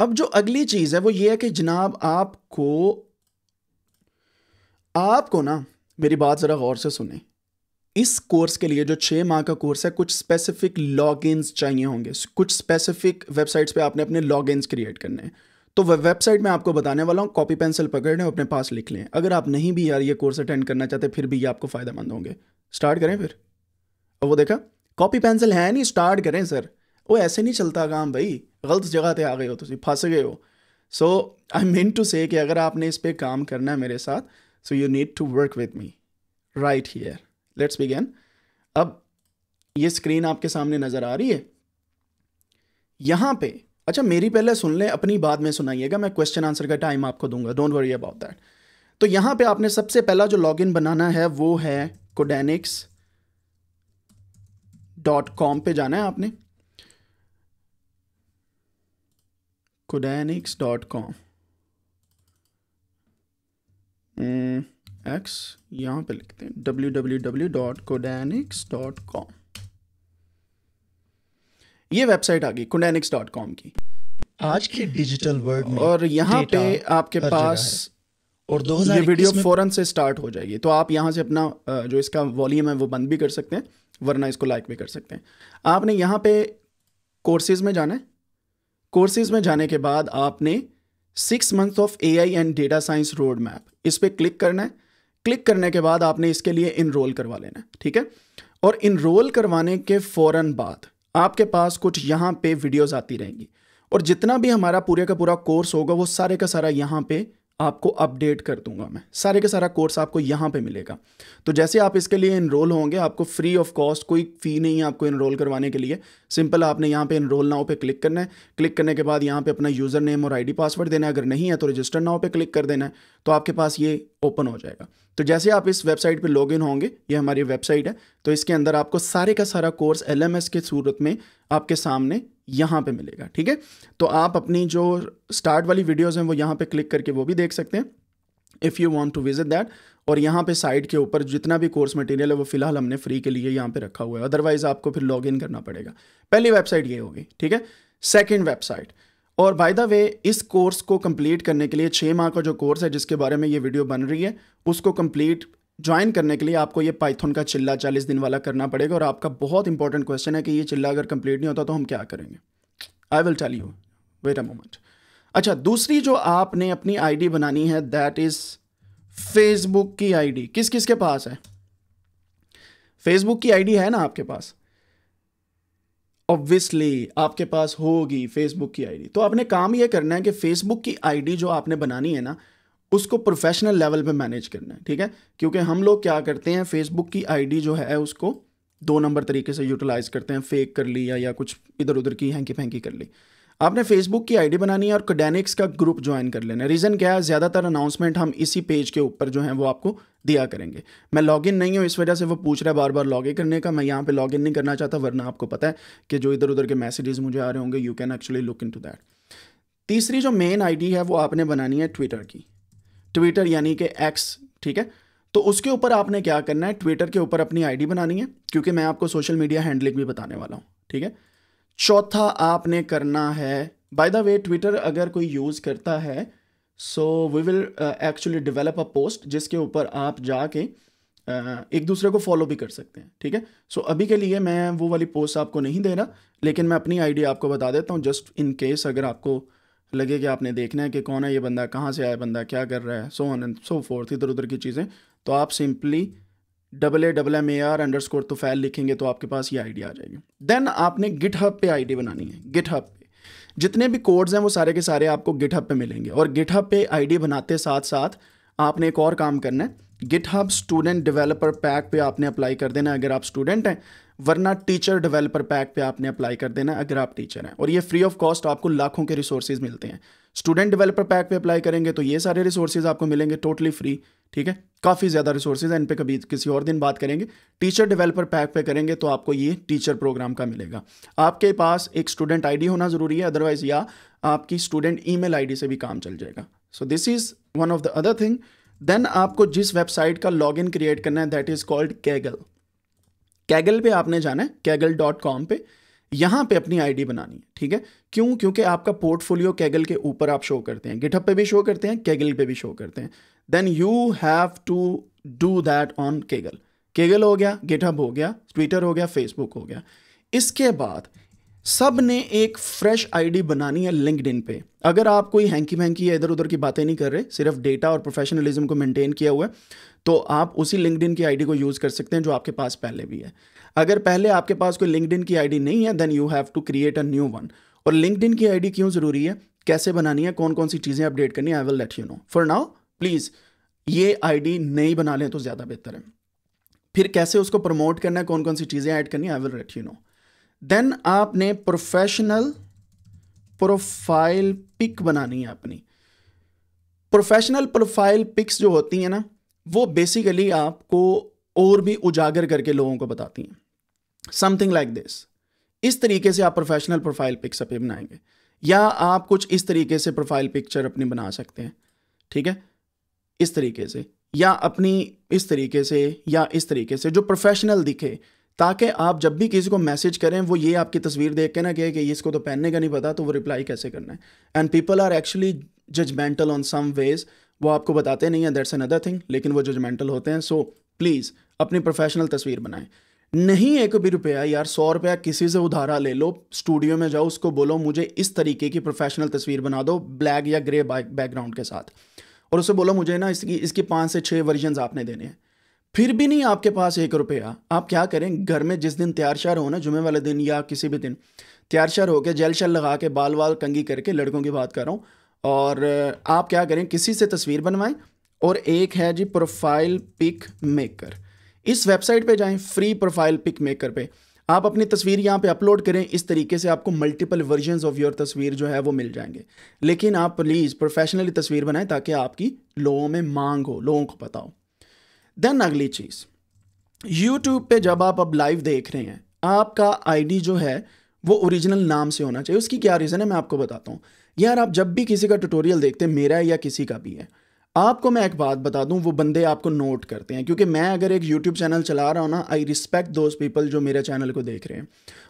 अब जो अगली चीज़ है वो ये है कि जनाब आपको आपको ना मेरी बात ज़रा गौर से सुने इस कोर्स के लिए जो छः माह का कोर्स है कुछ स्पेसिफिक लॉगिन्स चाहिए होंगे कुछ स्पेसिफिक वेबसाइट्स पे आपने अपने लॉगिन्स क्रिएट करने हैं तो वह वेबसाइट मैं आपको बताने वाला हूँ कॉपी पेंसिल पकड़ लें अपने पास लिख लें अगर आप नहीं भी यार ये कोर्स अटेंड करना चाहते फिर भी ये आपको फ़ायदेमंद होंगे स्टार्ट करें फिर अब वो देखा कॉपी पेंसिल है नहीं स्टार्ट करें सर वो ऐसे नहीं चलता काम भाई गलत जगह पे आ गए हो ਤੁਸੀਂ फंस गए हो सो आई मीन टू से कि अगर आपने इस पर काम करना है मेरे साथ so you need to work with me right here let's begin अब ये स्क्रीन आपके सामने नज़र आ रही है यहाँ पे अच्छा मेरी पहले सुन लें अपनी बाद में सुनाइएगा मैं क्वेश्चन आंसर का टाइम आपको दूंगा डोंट वरी अबाउट दैट तो यहाँ पे आपने सबसे पहला जो लॉगिन बनाना है वो है कोडेनिक्स डॉट कॉम पर जाना है आपने कॉम एक्स hmm, यहाँ पे लिखते हैं W W W dot Codanics dot com ये वेबसाइट आ गई कोडैनिक्स डॉट कॉम की आज के डिजिटल वर्ल्ड में और यहाँ पे आपके पास और 2021 ये वीडियो फौरन से स्टार्ट हो जाएगी तो आप यहाँ से अपना जो इसका वॉल्यूम है वो बंद भी कर सकते हैं वरना इसको लाइक भी कर सकते हैं आपने यहाँ पे कोर्सेज में जाना है कोर्सेज में जाने के बाद आपने six month of A I and data science roadmap इस पर क्लिक करना है क्लिक करने के बाद आपने इसके लिए इनरोल करवा लेना है ठीक है और इनरोल करवाने के फ़ौर बाद आपके पास कुछ यहाँ पे वीडियोज़ आती रहेंगी और जितना भी हमारा पूरे का पूरा कोर्स होगा वो सारे का सारा यहाँ पे आपको अपडेट कर दूंगा मैं सारे के सारा कोर्स आपको यहाँ पे मिलेगा तो जैसे आप इसके लिए इनरोल होंगे आपको फ्री ऑफ कॉस्ट कोई फ़ी नहीं है आपको इनरोल करवाने के लिए सिंपल आपने यहाँ पे इनरोल नाव पे क्लिक करना है क्लिक करने के बाद यहाँ पे अपना यूज़र नेम और आईडी पासवर्ड देना है अगर नहीं है तो रजिस्टर नाव पर क्लिक कर देना है तो आपके पास ये ओपन हो जाएगा तो जैसे आप इस वेबसाइट पे इन होंगे ये हमारी वेबसाइट है तो इसके अंदर आपको सारे का सारा कोर्स एल के सूरत में आपके सामने यहाँ पे मिलेगा ठीक है तो आप अपनी जो स्टार्ट वाली वीडियोज़ हैं वो यहाँ पे क्लिक करके वो भी देख सकते हैं if you want to visit that और यहाँ पे साइट के ऊपर जितना भी कोर्स मटेरियल है वो फिलहाल हमने फ्री के लिए यहाँ पे रखा हुआ है अदरवाइज़ आपको फिर लॉगिन करना पड़ेगा पहली वेबसाइट ये होगी ठीक है सेकेंड वेबसाइट और बाय द वे इस कोर्स को कंप्लीट करने के लिए छः माह का जो कोर्स है जिसके बारे में ये वीडियो बन रही है उसको कंप्लीट ज्वाइन करने के लिए आपको ये पाइथन का चिल्ला चालीस दिन वाला करना पड़ेगा और आपका बहुत इंपॉर्टेंट क्वेश्चन है कि ये चिल्ला अगर कंप्लीट नहीं होता तो हम क्या करेंगे I will tell you wait a moment अच्छा दूसरी जो आपने अपनी आईडी बनानी है दैट इज़ फेसबुक की आईडी किस किस के पास है फेसबुक की आईडी है ना आपके पास ऑब्वियसली आपके पास होगी फेसबुक की आईडी तो आपने काम ये करना है कि फेसबुक की आईडी जो आपने बनानी है ना उसको प्रोफेशनल लेवल पे मैनेज करना है ठीक है क्योंकि हम लोग क्या करते हैं फेसबुक की आईडी जो है उसको दो नंबर तरीके से यूटिलाइज करते हैं फेक कर लिया या, कुछ इधर उधर की हैंकी फेंकी कर ली आपने फेसबुक की आईडी बनानी है और कडेनिक्स का ग्रुप ज्वाइन कर लेना रीज़न क्या है ज़्यादातर अनाउंसमेंट हम इसी पेज के ऊपर जो है वो आपको दिया करेंगे मैं इन नहीं हूँ इस वजह से वो पूछ रहा है बार बार इन करने का मैं यहाँ पे इन नहीं करना चाहता वरना आपको पता है कि जो इधर उधर के मैसेजेस मुझे आ रहे होंगे you can actually look into that तीसरी जो मेन आईडी है वो आपने बनानी है ट्विटर की ट्विटर यानी कि एक्स ठीक है तो उसके ऊपर आपने क्या करना है ट्विटर के ऊपर अपनी आईडी बनानी है क्योंकि मैं आपको सोशल मीडिया हैंडलिंग भी बताने वाला हूँ ठीक है चौथा आपने करना है बाय द वे ट्विटर अगर कोई यूज़ करता है so we will actually develop a post जिसके ऊपर आप जाके uh, एक दूसरे को फॉलो भी कर सकते हैं ठीक है सो so, अभी के लिए मैं वो वाली पोस्ट आपको नहीं दे रहा लेकिन मैं अपनी आइडिया आपको बता देता हूँ जस्ट इन केस अगर आपको लगे कि आपने देखना है कि कौन है ये बंदा कहाँ से आया बंदा क्या कर रहा है so on and so forth इधर उधर की चीज़ें तो आप simply double A double M A R underscore तो फैल लिखेंगे तो आपके पास ये आईडी आ जाएगी देन आपने गिट हब पे आईडी बनानी है गिट हब पे जितने भी कोड्स हैं वो सारे के सारे आपको गिट हब पे मिलेंगे और गिट हब पे आईडी बनाते साथ साथ आपने एक और काम करना है GitHub student developer pack पे आपने अप्लाई कर देना अगर आप स्टूडेंट हैं वरना टीचर डेवलपर पैक पे आपने अप्लाई कर देना अगर आप टीचर हैं और ये फ्री ऑफ कॉस्ट आपको लाखों के रिसोर्सेज मिलते हैं स्टूडेंट डेवलपर पैक पे अप्लाई करेंगे तो ये सारे रिसोर्सेज आपको मिलेंगे टोटली फ्री ठीक है काफ़ी ज़्यादा रिसोर्सेज हैं इन पर कभी किसी और दिन बात करेंगे टीचर डेवलपर पैक पे करेंगे तो आपको ये टीचर प्रोग्राम का मिलेगा आपके पास एक स्टूडेंट आईडी होना ज़रूरी है अदरवाइज या आपकी स्टूडेंट ईमेल आईडी से भी काम चल जाएगा so this is one of the other thing then आपको जिस वेबसाइट का लॉग इन क्रिएट करना है that is called Kaggle Kaggle पर आपने जाना है कैगल डॉट कॉम पर यहाँ पे अपनी आईडी बनानी है ठीक है क्यों क्योंकि आपका पोर्टफोलियो कैगल के ऊपर आप शो करते हैं गिटअप पे भी शो करते हैं कैगल पे भी शो करते हैं then you have to do that on Kaggle Kaggle हो गया गिटअप हो गया ट्विटर हो गया फेसबुक हो गया इसके बाद सब ने एक फ्रेश आईडी बनानी है लिंकड पे अगर आप कोई हैंकी महंकी या इधर उधर की बातें नहीं कर रहे सिर्फ डेटा और प्रोफेशनलिज्म को मेंटेन किया हुआ है तो आप उसी लिंकड की आईडी को यूज़ कर सकते हैं जो आपके पास पहले भी है अगर पहले आपके पास कोई लिंकड की आईडी नहीं है then you have to create a new one और लिंकड की आईडी क्यों ज़रूरी है कैसे बनानी है कौन कौन सी चीज़ें अपडेट करनी है I will let you know for now please ये आईडी नहीं बना लें तो ज़्यादा बेहतर है फिर कैसे उसको प्रमोट करना है कौन कौन सी चीज़ें ऐड करनी है I will let you know then आपने प्रोफेशनल प्रोफाइल पिक बनानी है अपनी प्रोफेशनल प्रोफाइल पिक्स जो होती हैं ना वो बेसिकली आपको और भी उजागर करके लोगों को बताती हैं समथिंग लाइक दिस इस तरीके से आप प्रोफेशनल प्रोफाइल पिक्स अपने बनाएंगे या आप कुछ इस तरीके से प्रोफाइल पिक्चर अपनी बना सकते हैं ठीक है इस तरीके से या अपनी इस तरीके से या इस तरीके से जो प्रोफेशनल दिखे ताकि आप जब भी किसी को मैसेज करें वो ये आपकी तस्वीर देख के ना कहे कि इसको तो पहनने का नहीं पता तो वो रिप्लाई कैसे करना है and people are actually judgmental on some ways वो आपको बताते नहीं है दैट्स अनदर थिंग लेकिन वो जजमेंटल होते हैं सो प्लीज़ अपनी प्रोफेशनल तस्वीर बनाएं नहीं एक भी रुपया यार सौ रुपया किसी से उधारा ले लो स्टूडियो में जाओ उसको बोलो मुझे इस तरीके की प्रोफेशनल तस्वीर बना दो ब्लैक या ग्रे बैकग्राउंड के साथ और उसे बोलो मुझे ना इसकी इसकी पाँच से छः वर्जन आपने देने हैं फिर भी नहीं आपके पास एक रुपया आप क्या करें घर में जिस दिन तैयार शार हो ना जुमे वाले दिन या किसी भी दिन तैयार शार होकर जेल शल लगा के बाल वाल कंगी करके लड़कों की बात कर रहा हूँ और आप क्या करें किसी से तस्वीर बनवाएं और एक है जी प्रोफाइल पिक मेकर इस वेबसाइट पे जाएं फ्री प्रोफाइल पिक मेकर पे आप अपनी तस्वीर यहाँ पे अपलोड करें इस तरीके से आपको मल्टीपल वर्जन ऑफ योर तस्वीर जो है वो मिल जाएंगे लेकिन आप प्लीज़ प्रोफेशनली तस्वीर बनाएं ताकि आपकी लोगों में मांग हो लोगों को पता हो देन अगली चीज़ यूट्यूब पे जब आप अब लाइव देख रहे हैं आपका आईडी जो है वो ओरिजिनल नाम से होना चाहिए उसकी क्या रीज़न है मैं आपको बताता हूँ यार आप जब भी किसी का ट्यूटोरियल देखते हैं मेरा है या किसी का भी है आपको मैं एक बात बता दूं वो बंदे आपको नोट करते हैं क्योंकि मैं अगर एक यूट्यूब चैनल चला रहा हूँ ना आई रिस्पेक्ट दोज पीपल जो मेरे चैनल को देख रहे हैं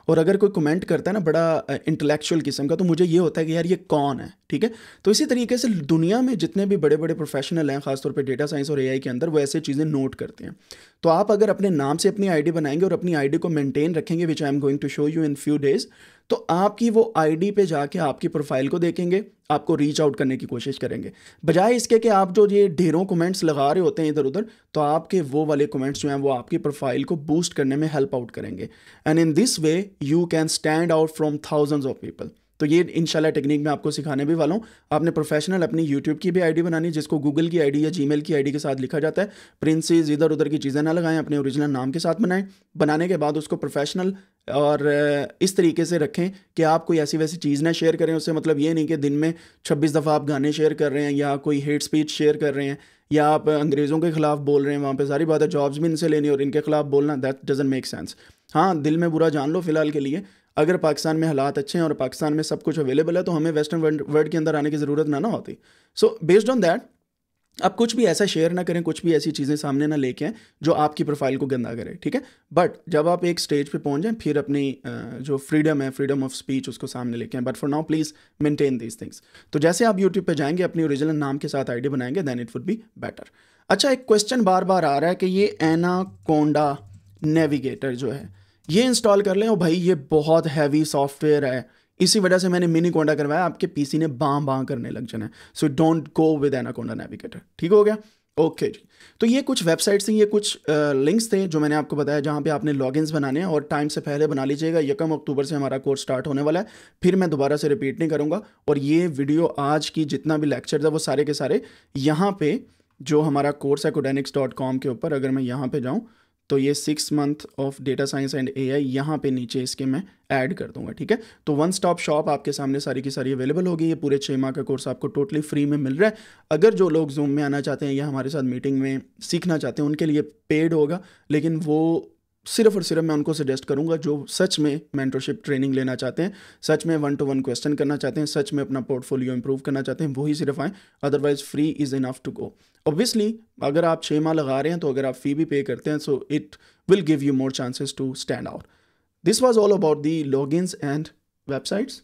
और अगर कोई कमेंट करता है ना बड़ा इंटेलेक्चुअल किस्म का तो मुझे ये होता है कि यार ये कौन है ठीक है तो इसी तरीके से दुनिया में जितने भी बड़े बड़े प्रोफेशनल हैं खासतौर पर डेटा साइंस और ए के अंदर वो ऐसे चीज़ें नोट करते हैं तो आप अगर अपने नाम से अपनी आई बनाएंगे और अपनी आई को मेनटेन रखेंगे which I am going to show you in few days तो आपकी वो आईडी पे जाके आपकी प्रोफाइल को देखेंगे आपको रीच आउट करने की कोशिश करेंगे बजाय इसके कि आप जो ये ढेरों कमेंट्स लगा रहे होते हैं इधर उधर तो आपके वो वाले कमेंट्स जो हैं वो आपकी प्रोफाइल को बूस्ट करने में हेल्प आउट करेंगे and in this way you can stand out from thousands of people तो ये इनशाला टेक्निक मैं आपको सिखाने भी वाला हूँ आपने प्रोफेशनल अपनी यूट्यूब की भी आईडी बनानी जिसको गूगल की आईडी या जीमेल की आईडी के साथ लिखा जाता है प्रिंसेज इधर उधर की चीज़ें ना लगाएं अपने ओरिजिनल नाम के साथ बनाएं बनाने के बाद उसको प्रोफेशनल और इस तरीके से रखें कि आप कोई ऐसी वैसी चीज़ ना शेयर करें उससे मतलब ये नहीं कि दिन में छब्बीस दफ़ा आप गाने शेयर कर रहे हैं या कोई हेट स्पीच शेयर कर रहे हैं या आप अंग्रेज़ों के खिलाफ बोल रहे हैं वहाँ पे सारी बात है जॉब्स भी इनसे लेनी और इनके खिलाफ बोलना दैट डजेंट मेक सेंस हाँ दिल में बुरा जान लो फिलहाल के लिए अगर पाकिस्तान में हालात अच्छे हैं और पाकिस्तान में सब कुछ अवेलेबल है तो हमें वेस्टर्न वर्ल्ड के अंदर आने की ज़रूरत ना ना होती सो बेस्ड ऑन दैट आप कुछ भी ऐसा शेयर ना करें कुछ भी ऐसी चीज़ें सामने ना लेके आएँ जो आपकी प्रोफाइल को गंदा करें ठीक है बट जब आप एक स्टेज पे पहुंच जाएं फिर अपनी जो फ्रीडम है फ्रीडम ऑफ स्पीच उसको सामने लेके हैं but for now please maintain these things तो जैसे आप यूट्यूब पे जाएंगे अपने ओरिजिनल नाम के साथ आईडी बनाएंगे then it would be better अच्छा एक क्वेश्चन बार बार आ रहा है कि ये कोंडा नेविगेटर जो है ये इंस्टॉल कर लें और भाई ये बहुत हैवी सॉफ्टवेयर है इसी वजह से मैंने मिनी कोंडा करवाया आपके पीसी ने बाँ बाँ करने लग जाना है so don't go with Anaconda Navigator ठीक हो गया ओके जी तो ये कुछ वेबसाइट्स थी ये कुछ लिंक्स थे जो मैंने आपको बताया जहाँ पे आपने लॉगिन्स बनाने हैं और टाइम से पहले बना लीजिएगा यकम अक्टूबर से हमारा कोर्स स्टार्ट होने वाला है फिर मैं दोबारा से रिपीट नहीं करूँगा और ये वीडियो आज की जितना भी लेक्चर था वो सारे के सारे यहाँ पे जो हमारा कोर्स है कोडेनिक्स डॉट कॉम के ऊपर अगर मैं यहाँ पर जाऊँ तो ये six month of data science and A I यहाँ पर नीचे इसके मैं ऐड कर दूंगा ठीक है तो वन स्टॉप शॉप आपके सामने सारी की सारी अवेलेबल होगी ये पूरे छः माह का कोर्स आपको टोटली फ्री में मिल रहा है अगर जो लोग जूम में आना चाहते हैं या हमारे साथ मीटिंग में सीखना चाहते हैं उनके लिए पेड होगा लेकिन वो सिर्फ और सिर्फ मैं उनको सजेस्ट करूंगा जो सच में मेंटरशिप ट्रेनिंग लेना चाहते हैं सच में वन टू वन क्वेश्चन करना चाहते हैं सच में अपना पोर्टफोलियो इंप्रूव करना चाहते हैं वही सिर्फ आए otherwise free is enough to go obviously अगर आप छः माह लगा रहे हैं तो अगर आप फी भी पे करते हैं so it will give you more chances to stand out this was all about the log and websites